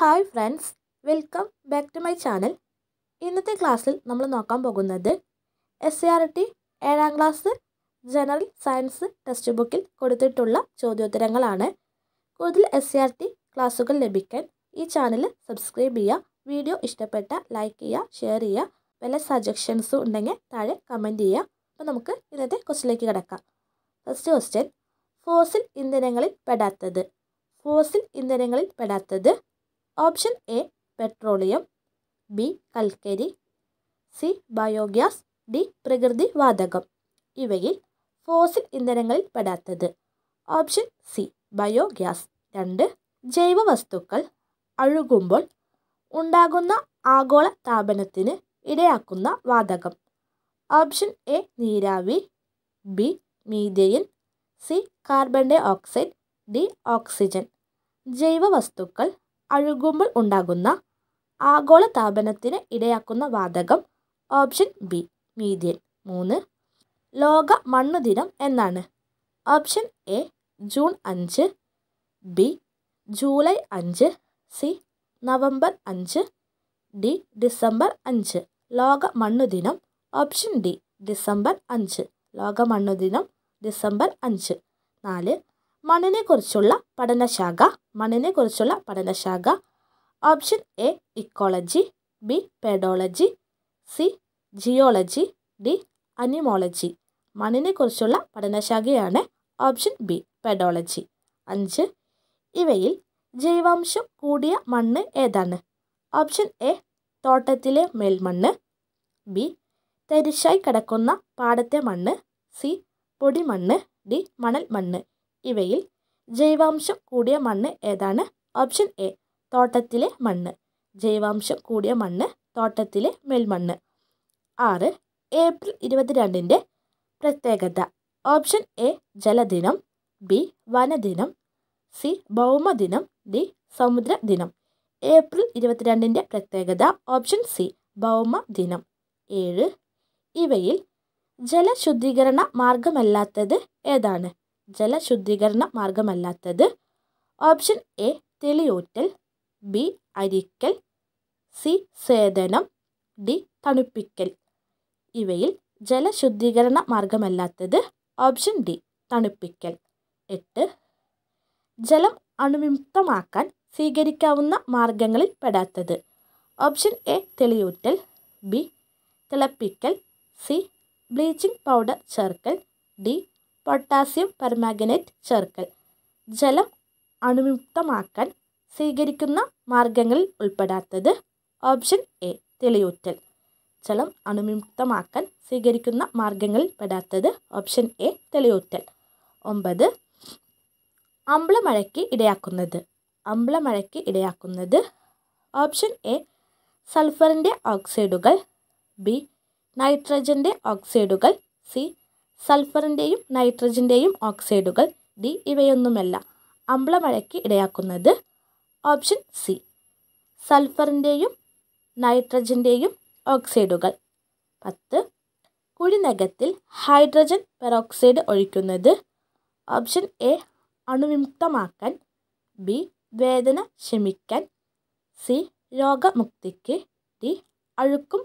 hi friends welcome back to my channel ഇന്നത്തെ ക്ലാസ്സിൽ നമ്മൾ നോക്കാൻ പോകുന്നത് എസ് സി ആർ ടി ഏഴാം ക്ലാസ് ജനറൽ സയൻസ് ടെക്സ്റ്റ് ബുക്കിൽ കൊടുത്തിട്ടുള്ള ചോദ്യോത്തരങ്ങളാണ് കൂടുതൽ എസ് സി ആർ ടി ക്ലാസ്സുകൾ ലഭിക്കാൻ ഈ ചാനൽ സബ്സ്ക്രൈബ് ചെയ്യുക വീഡിയോ ഇഷ്ടപ്പെട്ട ലൈക്ക് ചെയ്യുക ഷെയർ ചെയ്യുക വല്ല സജഷൻസും ഉണ്ടെങ്കിൽ താഴെ കമൻറ്റ് ചെയ്യുക അപ്പോൾ നമുക്ക് ഇന്നത്തെ ക്വസ്റ്റിലേക്ക് കിടക്കാം ഫസ്റ്റ് ക്വസ്റ്റ്യൻ ഫോസിൽ ഇന്ധനങ്ങളിൽ പെടാത്തത് ഫോസിൽ ഇന്ധനങ്ങളിൽ പെടാത്തത് ഓപ്ഷൻ എ പെട്രോളിയം ബി കൽക്കരി സി ബയോഗ്യാസ് ഡി പ്രകൃതി വാതകം ഇവയിൽ ഫോസിൽ ഇന്ധനങ്ങളിൽ പെടാത്തത് ഓപ്ഷൻ സി ബയോഗ്യാസ് രണ്ട് ജൈവ വസ്തുക്കൾ അഴുകുമ്പോൾ ഉണ്ടാകുന്ന ആഗോള താപനത്തിന് ഇടയാക്കുന്ന വാതകം ഓപ്ഷൻ എ നീരാവി B methane C carbon dioxide D oxygen ജൈവ വസ്തുക്കൾ അഴുകുമ്പോൾ ഉണ്ടാകുന്ന ആഗോള താപനത്തിന് ഇടയാക്കുന്ന വാതകം ഓപ്ഷൻ ബി മീഥേൻ മൂന്ന് ലോക മണ്ണ് ദിനം എന്നാണ് ഓപ്ഷൻ എ ജൂൺ അഞ്ച് ബി ജൂലൈ അഞ്ച് സി നവംബർ അഞ്ച് ഡി ഡിസംബർ അഞ്ച് ലോക മണ്ണ് ദിനം ഓപ്ഷൻ ഡി ഡിസംബർ അഞ്ച് ലോക മണ്ണ് ദിനം ഡിസംബർ അഞ്ച് നാല് മണ്ണിനെക്കുറിച്ചുള്ള പഠനശാഖ മണ്ണിനെക്കുറിച്ചുള്ള പഠനശാഖ option A ecology B pedology C geology D animology മണ്ണിനെക്കുറിച്ചുള്ള പഠനശാഖയാണ് ഓപ്ഷൻ ബി പെഡോളജി അഞ്ച് ഇവയിൽ ജൈവാംശം കൂടിയ മണ്ണ് ഏതാണ് ഓപ്ഷൻ എ തോട്ടത്തിലെ മേൽമണ്ണ് ബി തരിശായി കിടക്കുന്ന പാടത്തെ മണ്ണ് സി പൊടിമണ്ണ് ഡി മണൽ മണ്ണ് ഇവയിൽ ജൈവാംശം കൂടിയ മണ്ണ് ഏതാണ് ഓപ്ഷൻ എ തോട്ടത്തിലെ മണ്ണ് ജൈവാംശം കൂടിയ മണ്ണ് തോട്ടത്തിലെ മേൽമണ്ണ് ആറ് ഏപ്രിൽ ഇരുപത്തിരണ്ടിൻ്റെ പ്രത്യേകത ഓപ്ഷൻ എ ജലദിനം ബി വനദിനം സി ഭൗമദിനം ഡി സമുദ്ര ദിനം ഏപ്രിൽ ഇരുപത്തിരണ്ടിൻ്റെ പ്രത്യേകത ഓപ്ഷൻ സി ഭൗമ ദിനം ഏഴ് ഇവയിൽ ജലശുദ്ധീകരണ മാർഗമല്ലാത്തത് ഏതാണ് ജലശുദ്ധീകരണ മാർഗ്ഗമല്ലാത്തത് ഓപ്ഷൻ എ തെളിയൂറ്റൽ ബി അരിക്കൽ സി സേദനം ഡി തണുപ്പിക്കൽ ഇവയിൽ ജലശുദ്ധീകരണ മാർഗ്ഗമല്ലാത്തത് ഓപ്ഷൻ ഡി തണുപ്പിക്കൽ എട്ട് ജലം അണുവിമുക്തമാക്കാൻ സ്വീകരിക്കാവുന്ന മാർഗങ്ങളിൽ പെടാത്തത് ഓപ്ഷൻ എ തെളിയൂറ്റൽ ബി തിളപ്പിക്കൽ സി ബ്ലീച്ചിങ് പൗഡർ ചേർക്കൽ ഡി പൊട്ടാസ്യം പെർമാഗനേറ്റ് ചേർക്കൽ ജലം അണുവിമുക്തമാക്കാൻ സ്വീകരിക്കുന്ന മാർഗങ്ങളിൽ ഉൾപ്പെടാത്തത് ഓപ്ഷൻ എ തെളിയൂറ്റൽ ജലം അണുവിമുക്തമാക്കാൻ സ്വീകരിക്കുന്ന മാർഗങ്ങളിൽ പെടാത്തത് ഓപ്ഷൻ എ തെളിയൂറ്റൽ ഒമ്പത് അമ്പളമഴയ്ക്ക് ഇടയാക്കുന്നത് അമ്പളമഴയ്ക്ക് ഇടയാക്കുന്നത് ഓപ്ഷൻ എ സൾഫറിൻ്റെ ഓക്സൈഡുകൾ ബി നൈട്രജൻ്റെ ഓക്സൈഡുകൾ സി സൾഫറിൻ്റെയും നൈട്രജൻ്റെയും ഓക്സൈഡുകൾ ഡി ഇവയൊന്നുമല്ല അമ്പളമഴയ്ക്ക് ഇടയാക്കുന്നത് ഓപ്ഷൻ സി സൾഫറിൻ്റെയും നൈട്രജൻ്റെയും ഓക്സൈഡുകൾ പത്ത് കുഴിനകത്തിൽ ഹൈഡ്രജൻ പെറോക്സൈഡ് ഒഴിക്കുന്നത് ഓപ്ഷൻ എ അണുവിമുക്തമാക്കാൻ ബി വേദന ശമിക്കാൻ സി രോഗമുക്തിക്ക് ഡി അഴുക്കും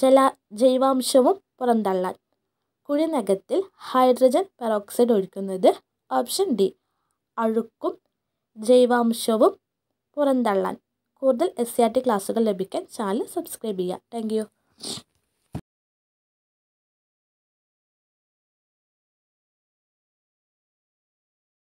ജല ജൈവാംശവും പുറന്തള്ളാൻ കുഴിനകത്തിൽ ഹൈഡ്രജൻ പെറോക്സൈഡ് ഒഴിക്കുന്നത് ഓപ്ഷൻ ഡി അഴുക്കും ജൈവാംശവും പുറന്തള്ളാൻ കൂടുതൽ എസ് സി ആർ ടി ക്ലാസ്സുകൾ ലഭിക്കാൻ ചാനൽ സബ്സ്ക്രൈബ് ചെയ്യുക താങ്ക്